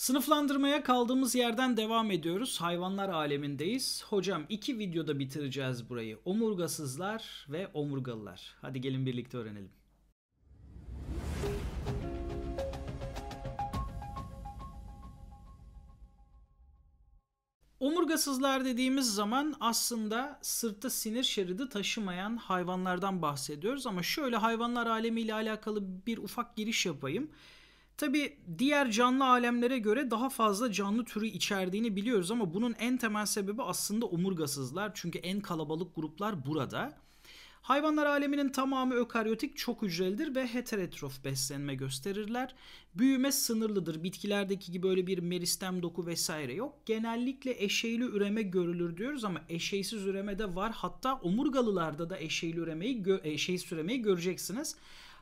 Sınıflandırmaya kaldığımız yerden devam ediyoruz. Hayvanlar alemindeyiz. Hocam iki videoda bitireceğiz burayı. Omurgasızlar ve omurgalılar. Hadi gelin birlikte öğrenelim. Omurgasızlar dediğimiz zaman aslında sırtta sinir şeridi taşımayan hayvanlardan bahsediyoruz ama şöyle hayvanlar alemiyle alakalı bir ufak giriş yapayım. Tabi diğer canlı alemlere göre daha fazla canlı türü içerdiğini biliyoruz ama bunun en temel sebebi aslında omurgasızlar. Çünkü en kalabalık gruplar burada. Hayvanlar aleminin tamamı ökaryotik çok hücrelidir ve heterotrof beslenme gösterirler. Büyüme sınırlıdır. Bitkilerdeki gibi böyle bir meristem doku vesaire yok. Genellikle eşeyli üreme görülür diyoruz ama eşeysiz üreme de var. Hatta omurgalılarda da eşeyli üremeyi, eşeysiz üremeyi göreceksiniz.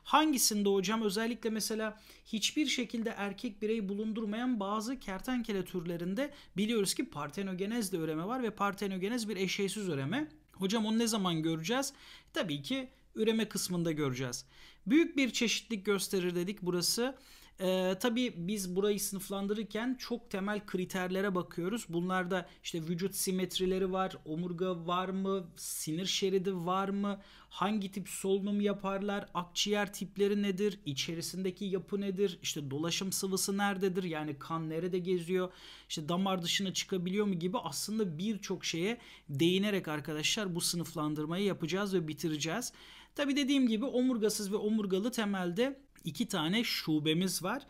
Hangisinde hocam? Özellikle mesela hiçbir şekilde erkek birey bulundurmayan bazı kertenkele türlerinde biliyoruz ki partenogenez de üreme var ve partenogenez bir eşeysiz üreme. Hocam onu ne zaman göreceğiz? Tabii ki üreme kısmında göreceğiz. Büyük bir çeşitlik gösterir dedik burası. Ee, tabii biz burayı sınıflandırırken çok temel kriterlere bakıyoruz. Bunlarda işte vücut simetrileri var, omurga var mı, sinir şeridi var mı, hangi tip solunum yaparlar, akciğer tipleri nedir, içerisindeki yapı nedir, işte dolaşım sıvısı nerededir, yani kan nerede geziyor, işte damar dışına çıkabiliyor mu gibi aslında birçok şeye değinerek arkadaşlar bu sınıflandırmayı yapacağız ve bitireceğiz. Tabi dediğim gibi omurgasız ve omurgalı temelde iki tane şubemiz var.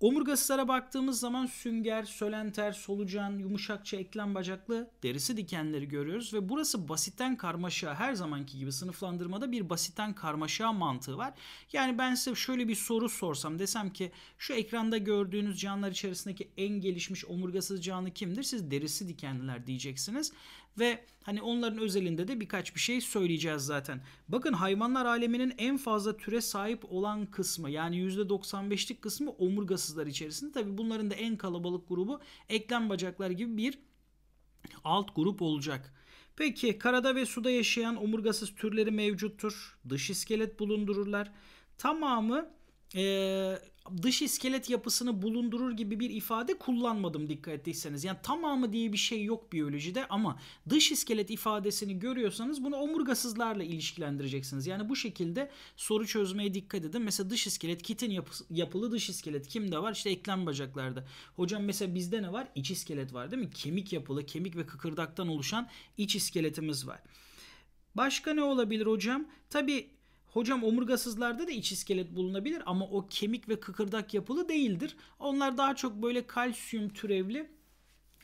Omurgasızlara baktığımız zaman sünger, sölenter, solucan, yumuşakça eklem bacaklı derisi dikenleri görüyoruz ve burası basitten karmaşa her zamanki gibi sınıflandırmada bir basitten karmaşa mantığı var. Yani ben size şöyle bir soru sorsam desem ki şu ekranda gördüğünüz canlılar içerisindeki en gelişmiş omurgasız canlı kimdir? Siz derisi dikenliler diyeceksiniz ve hani onların özelinde de birkaç bir şey söyleyeceğiz zaten. Bakın hayvanlar aleminin en fazla türe sahip olan kısmı yani %95'lik kısmı omurgasızlar içerisinde. Tabi bunların da en kalabalık grubu eklem bacaklar gibi bir alt grup olacak. Peki karada ve suda yaşayan omurgasız türleri mevcuttur. Dış iskelet bulundururlar. Tamamı e, dış iskelet yapısını bulundurur gibi bir ifade kullanmadım dikkat ettiyseniz. Yani tamamı diye bir şey yok biyolojide ama dış iskelet ifadesini görüyorsanız bunu omurgasızlarla ilişkilendireceksiniz. Yani bu şekilde soru çözmeye dikkat edin. Mesela dış iskelet kitin yapısı, yapılı dış iskelet kimde var? İşte eklem bacaklarda. Hocam mesela bizde ne var? İç iskelet var değil mi? Kemik yapılı, kemik ve kıkırdaktan oluşan iç iskeletimiz var. Başka ne olabilir hocam? Tabi Hocam omurgasızlarda da iç iskelet bulunabilir ama o kemik ve kıkırdak yapılı değildir. Onlar daha çok böyle kalsiyum türevli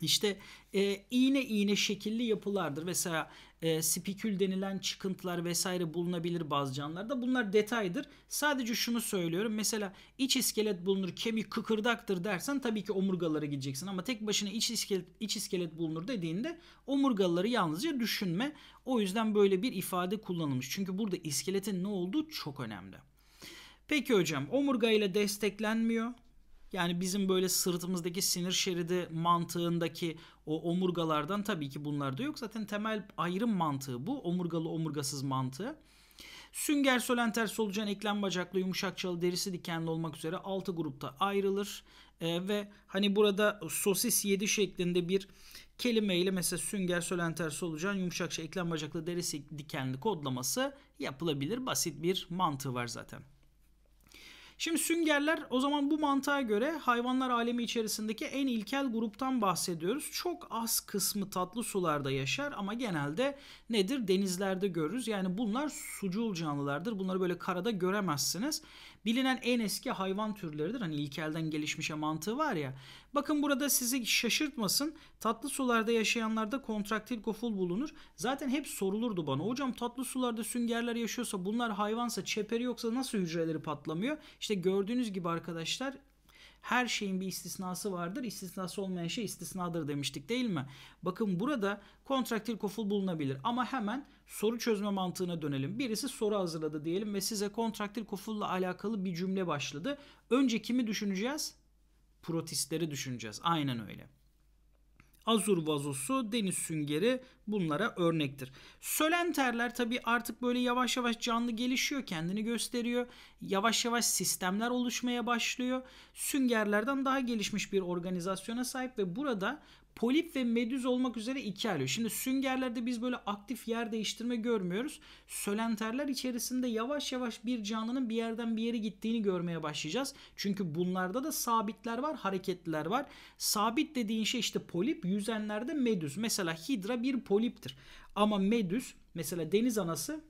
işte e, iğne iğne şekilli yapılardır. Mesela e, spikül denilen çıkıntılar vesaire bulunabilir bazı canlılarda. Bunlar detaydır. Sadece şunu söylüyorum. Mesela iç iskelet bulunur, kemik kıkırdaktır dersen tabii ki omurgalara gideceksin. Ama tek başına iç iskelet, iç iskelet bulunur dediğinde omurgaları yalnızca düşünme. O yüzden böyle bir ifade kullanılmış. Çünkü burada iskeletin ne olduğu çok önemli. Peki hocam omurga ile desteklenmiyor. Yani bizim böyle sırtımızdaki sinir şeridi mantığındaki o omurgalardan tabii ki bunlar da yok. Zaten temel ayrım mantığı bu. Omurgalı omurgasız mantığı. Sünger solenter solucan eklem bacaklı yumuşak çalı derisi dikenli olmak üzere 6 grupta ayrılır. Ee, ve hani burada sosis 7 şeklinde bir kelimeyle mesela sünger solenter solucan yumuşak çalı şey, eklem bacaklı derisi dikenli kodlaması yapılabilir. Basit bir mantığı var zaten. Şimdi süngerler o zaman bu mantığa göre hayvanlar alemi içerisindeki en ilkel gruptan bahsediyoruz. Çok az kısmı tatlı sularda yaşar ama genelde nedir? Denizlerde görürüz. Yani bunlar sucul canlılardır. Bunları böyle karada göremezsiniz bilinen en eski hayvan türleridir. Hani ilkelden gelişmişe mantığı var ya. Bakın burada sizi şaşırtmasın. Tatlı sularda yaşayanlarda kontraktil koful bulunur. Zaten hep sorulurdu bana. Hocam tatlı sularda süngerler yaşıyorsa bunlar hayvansa çeperi yoksa nasıl hücreleri patlamıyor? İşte gördüğünüz gibi arkadaşlar her şeyin bir istisnası vardır. İstisnası olmayan şey istisnadır demiştik değil mi? Bakın burada kontraktil koful bulunabilir. Ama hemen soru çözme mantığına dönelim. Birisi soru hazırladı diyelim ve size kontraktil kofulla alakalı bir cümle başladı. Önce kimi düşüneceğiz? Protistleri düşüneceğiz. Aynen öyle azur vazosu, deniz süngeri bunlara örnektir. Sölenterler tabi artık böyle yavaş yavaş canlı gelişiyor, kendini gösteriyor. Yavaş yavaş sistemler oluşmaya başlıyor. Süngerlerden daha gelişmiş bir organizasyona sahip ve burada Polip ve medüz olmak üzere iki alıyor. Şimdi süngerlerde biz böyle aktif yer değiştirme görmüyoruz. Sölenterler içerisinde yavaş yavaş bir canlının bir yerden bir yere gittiğini görmeye başlayacağız. Çünkü bunlarda da sabitler var, hareketliler var. Sabit dediğin şey işte polip, yüzenlerde medüz. Mesela hidra bir poliptir. Ama medüz, mesela deniz anası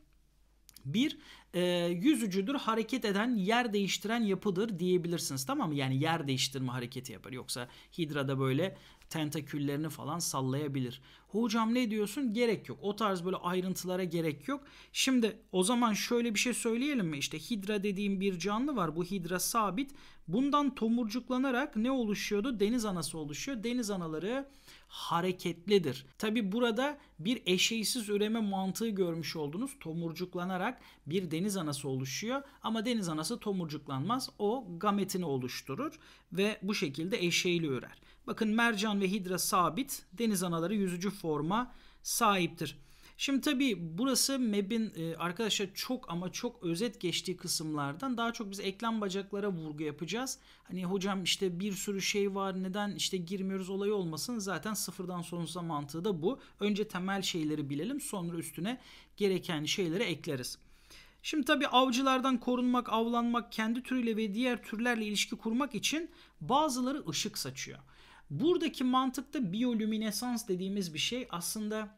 bir e, yüzücüdür hareket eden yer değiştiren yapıdır diyebilirsiniz tamam mı? Yani yer değiştirme hareketi yapar yoksa hidra da böyle tentaküllerini falan sallayabilir. Hocam ne diyorsun? Gerek yok. O tarz böyle ayrıntılara gerek yok. Şimdi o zaman şöyle bir şey söyleyelim mi? İşte hidra dediğim bir canlı var. Bu hidra sabit. Bundan tomurcuklanarak ne oluşuyordu? Deniz anası oluşuyor. Deniz anaları hareketlidir. Tabi burada bir eşeğsiz üreme mantığı görmüş oldunuz. Tomurcuklanarak bir deniz anası oluşuyor. Ama deniz anası tomurcuklanmaz. O gametini oluşturur ve bu şekilde eşeğiyle ürer. Bakın mercan ve hidra sabit deniz anaları yüzücü forma sahiptir. Şimdi tabii burası MEB'in e, arkadaşlar çok ama çok özet geçtiği kısımlardan daha çok biz eklem bacaklara vurgu yapacağız. Hani hocam işte bir sürü şey var neden işte girmiyoruz olayı olmasın zaten sıfırdan sonuza mantığı da bu. Önce temel şeyleri bilelim sonra üstüne gereken şeyleri ekleriz. Şimdi tabi avcılardan korunmak, avlanmak, kendi türüyle ve diğer türlerle ilişki kurmak için bazıları ışık saçıyor. Buradaki mantıkta biyolüminesans dediğimiz bir şey aslında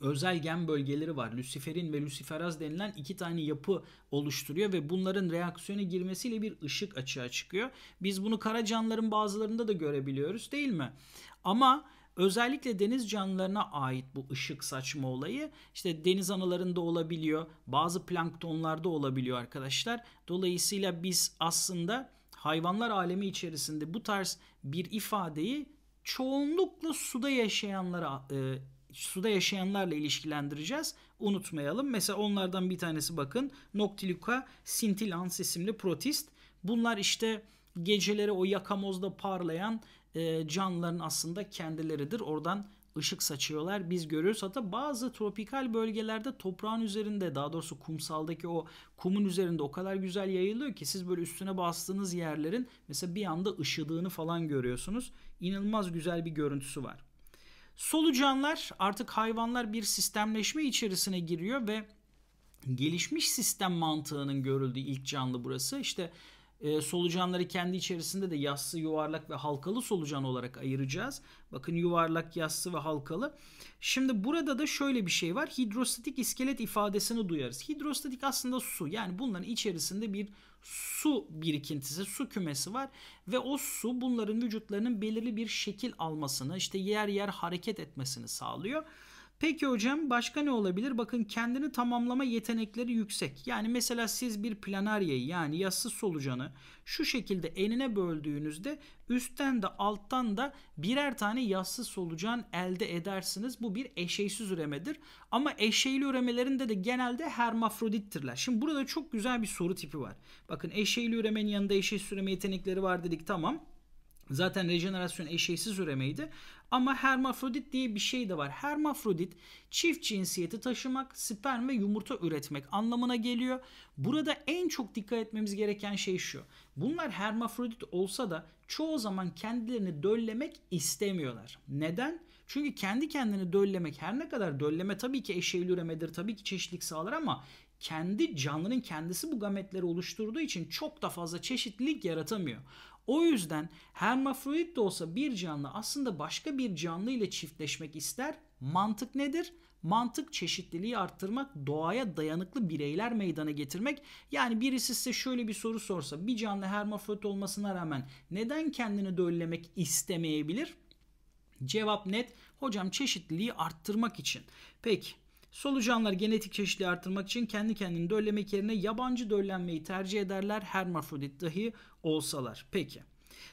özel gen bölgeleri var. Luciferin ve luciferaz denilen iki tane yapı oluşturuyor ve bunların reaksiyona girmesiyle bir ışık açığa çıkıyor. Biz bunu kara canlıların bazılarında da görebiliyoruz değil mi? Ama özellikle deniz canlılarına ait bu ışık saçma olayı işte deniz anılarında olabiliyor. Bazı planktonlarda olabiliyor arkadaşlar. Dolayısıyla biz aslında hayvanlar alemi içerisinde bu tarz bir ifadeyi çoğunlukla suda yaşayanlara e, suda yaşayanlarla ilişkilendireceğiz. Unutmayalım. Mesela onlardan bir tanesi bakın Noctiluca scintillans isimli protist. Bunlar işte geceleri o yakamozda parlayan e, canlıların aslında kendileridir. Oradan ışık saçıyorlar. Biz görüyoruz hatta bazı tropikal bölgelerde toprağın üzerinde daha doğrusu kumsaldaki o kumun üzerinde o kadar güzel yayılıyor ki siz böyle üstüne bastığınız yerlerin mesela bir anda ışıdığını falan görüyorsunuz. İnanılmaz güzel bir görüntüsü var. Solucanlar artık hayvanlar bir sistemleşme içerisine giriyor ve gelişmiş sistem mantığının görüldüğü ilk canlı burası. İşte e, solucanları kendi içerisinde de yassı, yuvarlak ve halkalı solucan olarak ayıracağız. Bakın yuvarlak, yassı ve halkalı. Şimdi burada da şöyle bir şey var. Hidrostatik iskelet ifadesini duyarız. Hidrostatik aslında su. Yani bunların içerisinde bir su birikintisi, su kümesi var ve o su bunların vücutlarının belirli bir şekil almasını, işte yer yer hareket etmesini sağlıyor. Peki hocam başka ne olabilir? Bakın kendini tamamlama yetenekleri yüksek. Yani mesela siz bir planaryayı yani yassız solucanı şu şekilde enine böldüğünüzde üstten de alttan da birer tane yassız solucan elde edersiniz. Bu bir eşeysiz üremedir. Ama eşeyli üremelerinde de genelde hermafrodittirler. Şimdi burada çok güzel bir soru tipi var. Bakın eşeyli üremenin yanında eşeysiz üreme yetenekleri var dedik tamam. Zaten rejenerasyon eşeysiz üremeydi. Ama hermafrodit diye bir şey de var. Hermafrodit çift cinsiyeti taşımak, sperm ve yumurta üretmek anlamına geliyor. Burada en çok dikkat etmemiz gereken şey şu. Bunlar hermafrodit olsa da çoğu zaman kendilerini döllemek istemiyorlar. Neden? Çünkü kendi kendini döllemek her ne kadar dölleme tabii ki eşeyli üremedir, tabii ki çeşitlik sağlar ama kendi canlının kendisi bu gametleri oluşturduğu için çok da fazla çeşitlilik yaratamıyor. O yüzden hermafrodit de olsa bir canlı aslında başka bir canlı ile çiftleşmek ister. Mantık nedir? Mantık çeşitliliği arttırmak, doğaya dayanıklı bireyler meydana getirmek. Yani birisi size şöyle bir soru sorsa bir canlı hermafrodit olmasına rağmen neden kendini döllemek istemeyebilir? Cevap net. Hocam çeşitliliği arttırmak için. Peki Solucanlar genetik çeşitliği artırmak için kendi kendini döllemek yerine yabancı döllenmeyi tercih ederler hermafrodit dahi olsalar. Peki.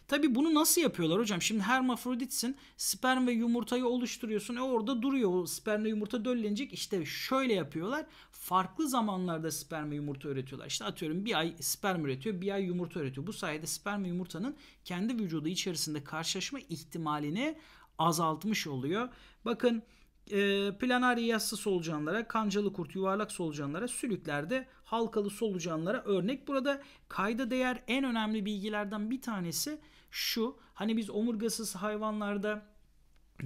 Tabi bunu nasıl yapıyorlar hocam? Şimdi hermafroditsin sperm ve yumurtayı oluşturuyorsun. E orada duruyor o sperm ve yumurta döllenecek. İşte şöyle yapıyorlar. Farklı zamanlarda sperm ve yumurta üretiyorlar. İşte atıyorum bir ay sperm üretiyor bir ay yumurta üretiyor. Bu sayede sperm ve yumurtanın kendi vücudu içerisinde karşılaşma ihtimalini azaltmış oluyor. Bakın e, planari yassı solucanlara, kancalı kurt yuvarlak solucanlara, sülüklerde halkalı solucanlara örnek. Burada kayda değer en önemli bilgilerden bir tanesi şu. Hani biz omurgasız hayvanlarda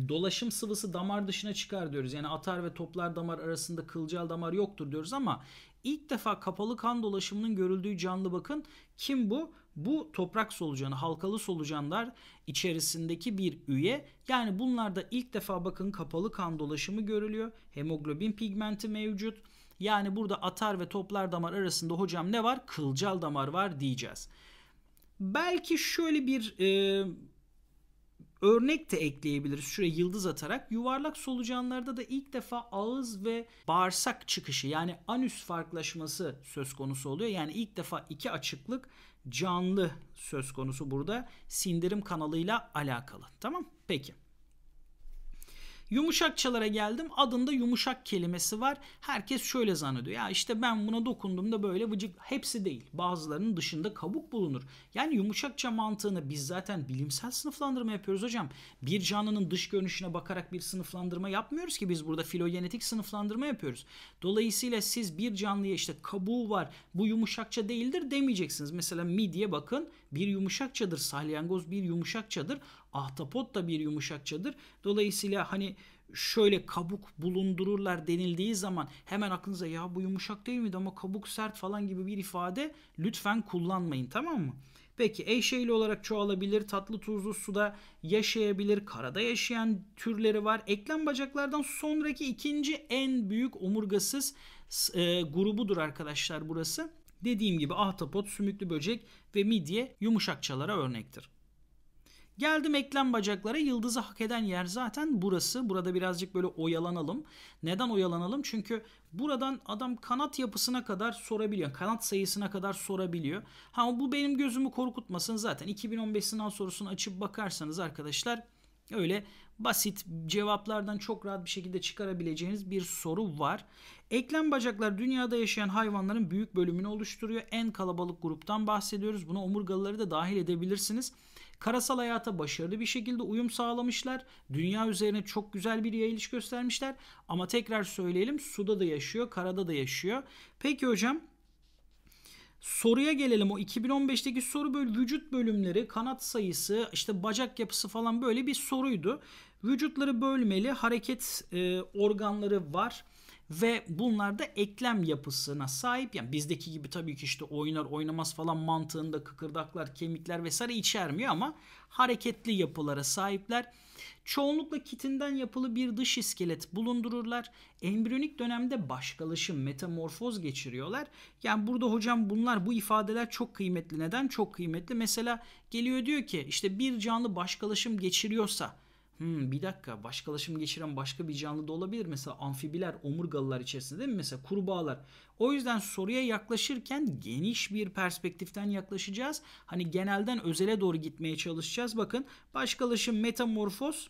dolaşım sıvısı damar dışına çıkar diyoruz. Yani atar ve toplar damar arasında kılcal damar yoktur diyoruz ama ilk defa kapalı kan dolaşımının görüldüğü canlı bakın kim bu? Bu toprak solucanı, halkalı solucanlar içerisindeki bir üye. Yani bunlarda ilk defa bakın kapalı kan dolaşımı görülüyor. Hemoglobin pigmenti mevcut. Yani burada atar ve toplar damar arasında hocam ne var? Kılcal damar var diyeceğiz. Belki şöyle bir e, örnek de ekleyebiliriz şuraya yıldız atarak. Yuvarlak solucanlarda da ilk defa ağız ve bağırsak çıkışı yani anüs farklılaşması söz konusu oluyor. Yani ilk defa iki açıklık canlı söz konusu burada sindirim kanalıyla alakalı. Tamam? Peki. Yumuşakçalara geldim. Adında yumuşak kelimesi var. Herkes şöyle zannediyor. Ya işte ben buna dokunduğumda böyle vıcık. Hepsi değil. Bazılarının dışında kabuk bulunur. Yani yumuşakça mantığını biz zaten bilimsel sınıflandırma yapıyoruz hocam. Bir canlının dış görünüşüne bakarak bir sınıflandırma yapmıyoruz ki biz burada filogenetik sınıflandırma yapıyoruz. Dolayısıyla siz bir canlıya işte kabuğu var bu yumuşakça değildir demeyeceksiniz. Mesela midye bakın bir yumuşakçadır. Salyangoz bir yumuşakçadır. Ahtapot da bir yumuşakçadır. Dolayısıyla hani şöyle kabuk bulundururlar denildiği zaman hemen aklınıza ya bu yumuşak değil miydi ama kabuk sert falan gibi bir ifade lütfen kullanmayın tamam mı? Peki eşeğli olarak çoğalabilir, tatlı tuzlu suda yaşayabilir, karada yaşayan türleri var. Eklem bacaklardan sonraki ikinci en büyük omurgasız e, grubudur arkadaşlar burası. Dediğim gibi ahtapot, sümüklü böcek ve midye yumuşakçalara örnektir. Geldim eklem bacaklara. Yıldızı hak eden yer zaten burası. Burada birazcık böyle oyalanalım. Neden oyalanalım? Çünkü buradan adam kanat yapısına kadar sorabiliyor. Kanat sayısına kadar sorabiliyor. Ha bu benim gözümü korkutmasın zaten. 2015 sınav sorusunu açıp bakarsanız arkadaşlar Öyle basit cevaplardan çok rahat bir şekilde çıkarabileceğiniz bir soru var. Eklem bacaklar dünyada yaşayan hayvanların büyük bölümünü oluşturuyor. En kalabalık gruptan bahsediyoruz. Buna omurgalıları da dahil edebilirsiniz. Karasal hayata başarılı bir şekilde uyum sağlamışlar. Dünya üzerine çok güzel bir yayılış göstermişler. Ama tekrar söyleyelim suda da yaşıyor, karada da yaşıyor. Peki hocam Soruya gelelim o 2015'teki soru böyle vücut bölümleri, kanat sayısı, işte bacak yapısı falan böyle bir soruydu. Vücutları bölmeli, hareket e, organları var. Ve bunlar da eklem yapısına sahip. Yani bizdeki gibi tabii ki işte oynar oynamaz falan mantığında kıkırdaklar, kemikler vesaire içermiyor ama hareketli yapılara sahipler. Çoğunlukla kitinden yapılı bir dış iskelet bulundururlar. Embriyonik dönemde başkalaşım, metamorfoz geçiriyorlar. Yani burada hocam bunlar bu ifadeler çok kıymetli. Neden çok kıymetli? Mesela geliyor diyor ki işte bir canlı başkalaşım geçiriyorsa Hmm, bir dakika başkalaşım geçiren başka bir canlı da olabilir. Mesela amfibiler, omurgalılar içerisinde değil mi? Mesela kurbağalar. O yüzden soruya yaklaşırken geniş bir perspektiften yaklaşacağız. Hani genelden özele doğru gitmeye çalışacağız. Bakın başkalaşım, metamorfoz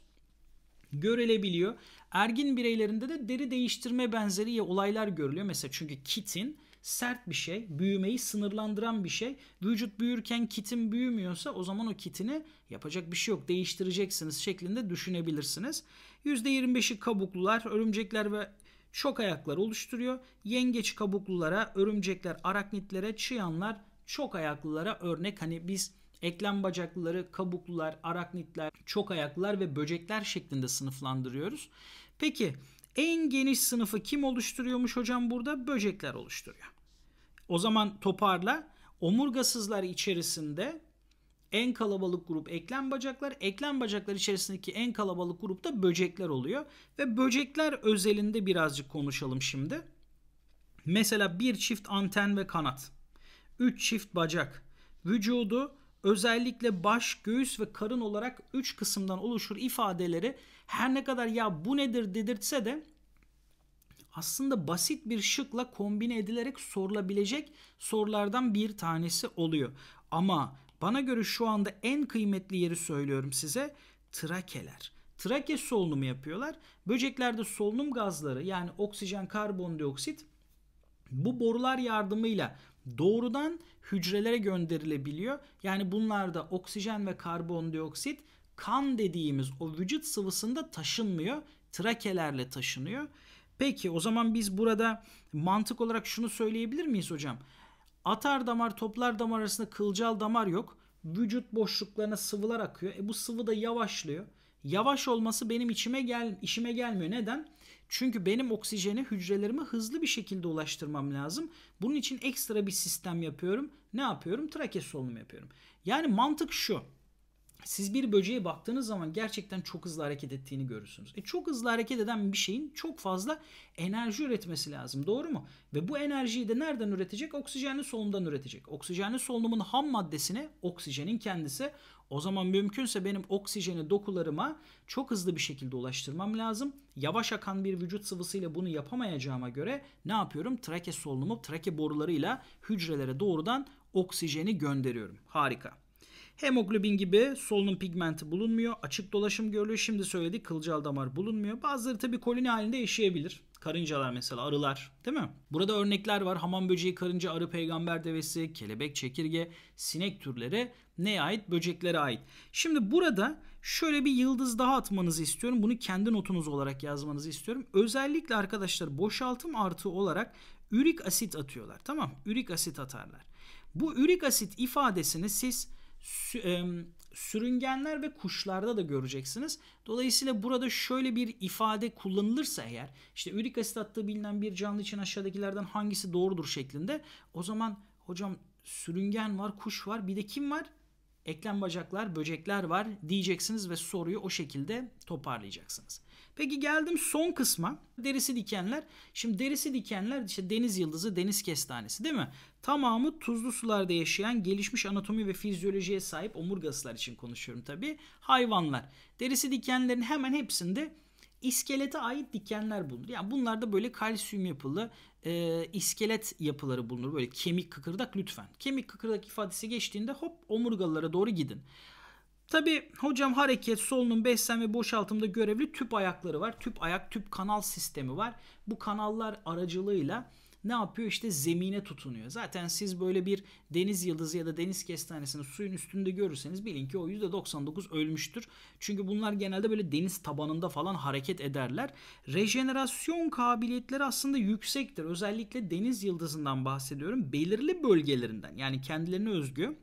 görülebiliyor. Ergin bireylerinde de deri değiştirme benzeri olaylar görülüyor. Mesela çünkü kitin sert bir şey, büyümeyi sınırlandıran bir şey. Vücut büyürken kitin büyümüyorsa o zaman o kitini yapacak bir şey yok değiştireceksiniz şeklinde düşünebilirsiniz. %25'i kabuklular, örümcekler ve çok ayaklar oluşturuyor. Yengeç kabuklulara, örümcekler, araknitlere, çıyanlar, çok ayaklılara örnek hani biz eklem bacaklıları, kabuklular, araknitler, çok ayaklılar ve böcekler şeklinde sınıflandırıyoruz. Peki en geniş sınıfı kim oluşturuyormuş hocam burada? Böcekler oluşturuyor. O zaman toparla. Omurgasızlar içerisinde en kalabalık grup eklem bacaklar. Eklem bacaklar içerisindeki en kalabalık grup da böcekler oluyor. Ve böcekler özelinde birazcık konuşalım şimdi. Mesela bir çift anten ve kanat. Üç çift bacak. Vücudu özellikle baş, göğüs ve karın olarak üç kısımdan oluşur ifadeleri her ne kadar ya bu nedir dedirtse de aslında basit bir şıkla kombine edilerek sorulabilecek sorulardan bir tanesi oluyor. Ama bana göre şu anda en kıymetli yeri söylüyorum size trakeler. Trake solunumu yapıyorlar. Böceklerde solunum gazları yani oksijen, karbondioksit bu borular yardımıyla doğrudan hücrelere gönderilebiliyor. Yani bunlarda oksijen ve karbondioksit kan dediğimiz o vücut sıvısında taşınmıyor. Trakelerle taşınıyor. Peki o zaman biz burada mantık olarak şunu söyleyebilir miyiz hocam? Atar damar toplar damar arasında kılcal damar yok. Vücut boşluklarına sıvılar akıyor. E bu sıvı da yavaşlıyor. Yavaş olması benim içime gel işime gelmiyor. Neden? Çünkü benim oksijeni hücrelerime hızlı bir şekilde ulaştırmam lazım. Bunun için ekstra bir sistem yapıyorum. Ne yapıyorum? Trake solunum yapıyorum. Yani mantık şu siz bir böceğe baktığınız zaman gerçekten çok hızlı hareket ettiğini görürsünüz. E çok hızlı hareket eden bir şeyin çok fazla enerji üretmesi lazım. Doğru mu? Ve bu enerjiyi de nereden üretecek? Oksijenli solunumdan üretecek. Oksijenli solunumun ham maddesine oksijenin kendisi. O zaman mümkünse benim oksijeni dokularıma çok hızlı bir şekilde ulaştırmam lazım. Yavaş akan bir vücut sıvısıyla bunu yapamayacağıma göre ne yapıyorum? Trake solunumu trake borularıyla hücrelere doğrudan oksijeni gönderiyorum. Harika. Hemoglobin gibi solunum pigmenti bulunmuyor. Açık dolaşım görülüyor. Şimdi söyledik kılcal damar bulunmuyor. Bazıları tabii koloni halinde yaşayabilir. Karıncalar mesela arılar değil mi? Burada örnekler var. Hamam böceği, karınca, arı, peygamber devesi, kelebek, çekirge, sinek türleri neye ait? Böceklere ait. Şimdi burada şöyle bir yıldız daha atmanızı istiyorum. Bunu kendi notunuz olarak yazmanızı istiyorum. Özellikle arkadaşlar boşaltım artı olarak ürik asit atıyorlar. Tamam? Ürik asit atarlar. Bu ürik asit ifadesini siz sürüngenler ve kuşlarda da göreceksiniz. Dolayısıyla burada şöyle bir ifade kullanılırsa eğer işte ürik asit attığı bilinen bir canlı için aşağıdakilerden hangisi doğrudur şeklinde o zaman hocam sürüngen var, kuş var bir de kim var? Eklem bacaklar, böcekler var diyeceksiniz ve soruyu o şekilde toparlayacaksınız. Peki geldim son kısma. Derisi dikenler. Şimdi derisi dikenler işte deniz yıldızı, deniz kestanesi değil mi? Tamamı tuzlu sularda yaşayan gelişmiş anatomi ve fizyolojiye sahip omurgasılar için konuşuyorum tabii. Hayvanlar. Derisi dikenlerin hemen hepsinde iskelete ait dikenler bulunur. Yani bunlarda böyle kalsiyum yapılı e, iskelet yapıları bulunur. Böyle kemik kıkırdak lütfen. Kemik kıkırdak ifadesi geçtiğinde hop omurgalara doğru gidin. Tabi hocam hareket, solunum, beslenme, boşaltımda görevli tüp ayakları var. Tüp ayak, tüp kanal sistemi var. Bu kanallar aracılığıyla ne yapıyor? İşte zemine tutunuyor. Zaten siz böyle bir deniz yıldızı ya da deniz kestanesini suyun üstünde görürseniz bilin ki o %99 ölmüştür. Çünkü bunlar genelde böyle deniz tabanında falan hareket ederler. Rejenerasyon kabiliyetleri aslında yüksektir. Özellikle deniz yıldızından bahsediyorum. Belirli bölgelerinden yani kendilerine özgü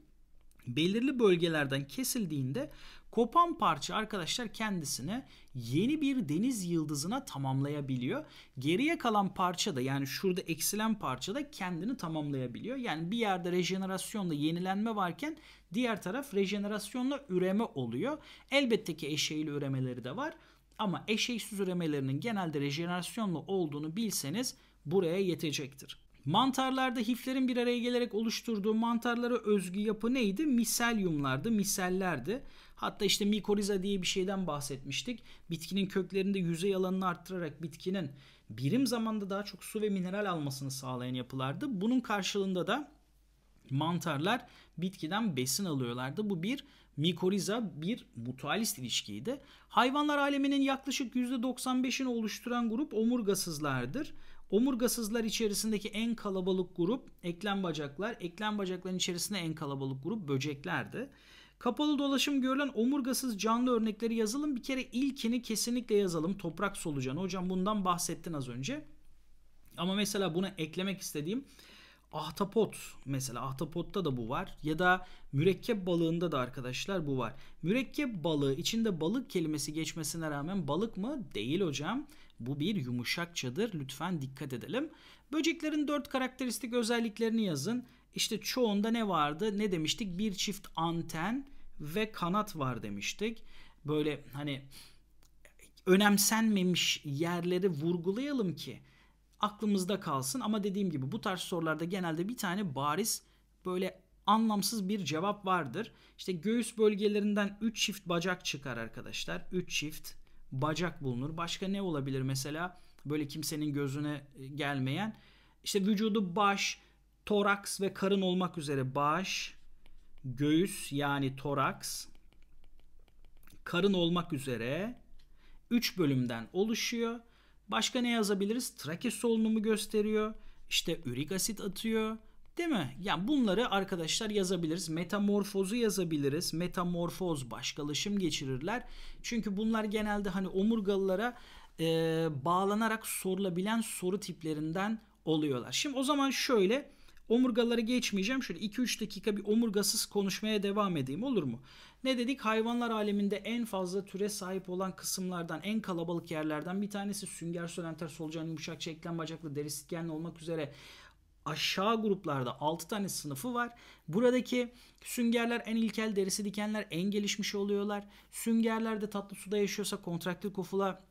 belirli bölgelerden kesildiğinde kopan parça arkadaşlar kendisini yeni bir deniz yıldızına tamamlayabiliyor. Geriye kalan parça da yani şurada eksilen parça da kendini tamamlayabiliyor. Yani bir yerde rejenerasyonla yenilenme varken diğer taraf rejenerasyonla üreme oluyor. Elbette ki eşeğil üremeleri de var ama eşeğsiz üremelerinin genelde rejenerasyonla olduğunu bilseniz buraya yetecektir. Mantarlarda hiflerin bir araya gelerek oluşturduğu mantarlara özgü yapı neydi? Miselyumlardı, misellerdi. Hatta işte mikoriza diye bir şeyden bahsetmiştik. Bitkinin köklerinde yüzey alanını arttırarak bitkinin birim zamanda daha çok su ve mineral almasını sağlayan yapılardı. Bunun karşılığında da mantarlar bitkiden besin alıyorlardı. Bu bir mikoriza bir mutualist ilişkiydi. Hayvanlar aleminin yaklaşık %95'ini oluşturan grup omurgasızlardır. Omurgasızlar içerisindeki en kalabalık grup eklem bacaklar. Eklem bacakların içerisinde en kalabalık grup böceklerdi. Kapalı dolaşım görülen omurgasız canlı örnekleri yazalım. Bir kere ilkini kesinlikle yazalım. Toprak solucanı. Hocam bundan bahsettin az önce. Ama mesela buna eklemek istediğim ahtapot mesela ahtapotta da bu var ya da mürekkep balığında da arkadaşlar bu var. Mürekkep balığı içinde balık kelimesi geçmesine rağmen balık mı? Değil hocam. Bu bir yumuşak çadır lütfen dikkat edelim. Böceklerin 4 karakteristik özelliklerini yazın. İşte çoğunda ne vardı? Ne demiştik? Bir çift anten ve kanat var demiştik. Böyle hani önemsenmemiş yerleri vurgulayalım ki aklımızda kalsın ama dediğim gibi bu tarz sorularda genelde bir tane bariz böyle anlamsız bir cevap vardır. İşte göğüs bölgelerinden 3 çift bacak çıkar arkadaşlar. 3 çift bacak bulunur. Başka ne olabilir mesela? Böyle kimsenin gözüne e, gelmeyen. İşte vücudu baş, toraks ve karın olmak üzere baş, göğüs yani toraks, karın olmak üzere 3 bölümden oluşuyor. Başka ne yazabiliriz? Trake solunumu gösteriyor. İşte ürik asit atıyor Değil mi? Yani bunları arkadaşlar yazabiliriz. Metamorfozu yazabiliriz. Metamorfoz başkalaşım geçirirler. Çünkü bunlar genelde hani omurgalılara e, bağlanarak sorulabilen soru tiplerinden oluyorlar. Şimdi o zaman şöyle omurgaları geçmeyeceğim. Şöyle 2-3 dakika bir omurgasız konuşmaya devam edeyim olur mu? Ne dedik? Hayvanlar aleminde en fazla türe sahip olan kısımlardan, en kalabalık yerlerden bir tanesi sünger, sölenter, solucan, yumuşak çeklen bacaklı, deri sitkenli olmak üzere aşağı gruplarda 6 tane sınıfı var. Buradaki süngerler en ilkel derisi dikenler en gelişmiş oluyorlar. Süngerler de tatlı suda yaşıyorsa kontraktil kofula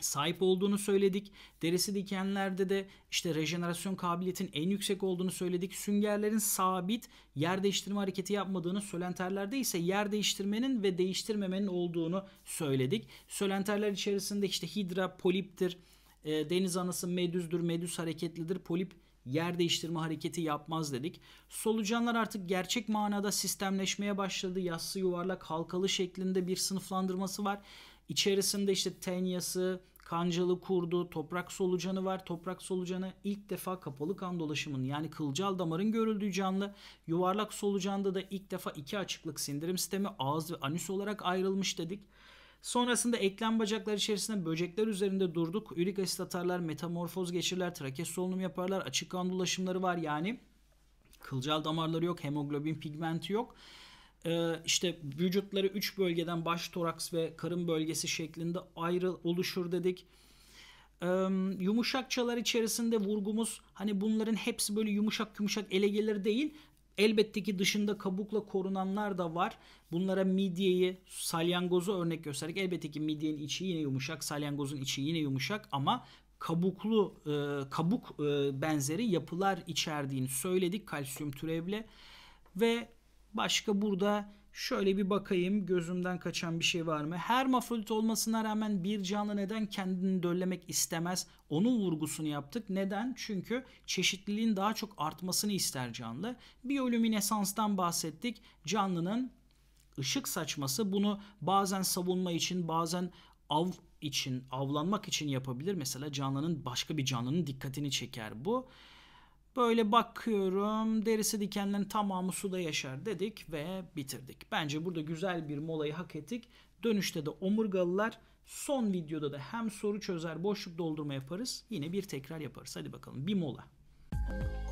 sahip olduğunu söyledik. Derisi dikenlerde de işte rejenerasyon kabiliyetin en yüksek olduğunu söyledik. Süngerlerin sabit yer değiştirme hareketi yapmadığını, sölenterlerde ise yer değiştirmenin ve değiştirmemenin olduğunu söyledik. Sölenterler içerisinde işte hidra, poliptir, e, deniz anası medüzdür, medüz hareketlidir, polip yer değiştirme hareketi yapmaz dedik. Solucanlar artık gerçek manada sistemleşmeye başladı. Yassı yuvarlak halkalı şeklinde bir sınıflandırması var. İçerisinde işte tenyası, kancalı kurdu, toprak solucanı var. Toprak solucanı ilk defa kapalı kan dolaşımının yani kılcal damarın görüldüğü canlı. Yuvarlak solucanda da ilk defa iki açıklık sindirim sistemi ağız ve anüs olarak ayrılmış dedik. Sonrasında eklem bacaklar içerisinde böcekler üzerinde durduk. Ürik asit atarlar, metamorfoz geçirirler, trakes solunum yaparlar. Açık kan dolaşımları var yani. Kılcal damarları yok, hemoglobin pigmenti yok. Ee, işte vücutları 3 bölgeden baş toraks ve karın bölgesi şeklinde ayrı oluşur dedik. Ee, yumuşakçalar içerisinde vurgumuz hani bunların hepsi böyle yumuşak yumuşak ele gelir değil. Elbette ki dışında kabukla korunanlar da var. Bunlara midyeyi, salyangozu örnek gösterdik. Elbette ki midyenin içi yine yumuşak, salyangozun içi yine yumuşak ama kabuklu e, kabuk e, benzeri yapılar içerdiğini söyledik kalsiyum türevle ve başka burada Şöyle bir bakayım gözümden kaçan bir şey var mı? Hermafrodit olmasına rağmen bir canlı neden kendini döllemek istemez? Onun vurgusunu yaptık. Neden? Çünkü çeşitliliğin daha çok artmasını ister canlı. Biyolüminesanstan bahsettik. Canlının ışık saçması bunu bazen savunma için bazen av için avlanmak için yapabilir. Mesela canlının başka bir canlının dikkatini çeker bu. Böyle bakıyorum derisi dikenlerin tamamı suda yaşar dedik ve bitirdik. Bence burada güzel bir molayı hak ettik. Dönüşte de omurgalılar son videoda da hem soru çözer boşluk doldurma yaparız yine bir tekrar yaparız. Hadi bakalım bir mola. Müzik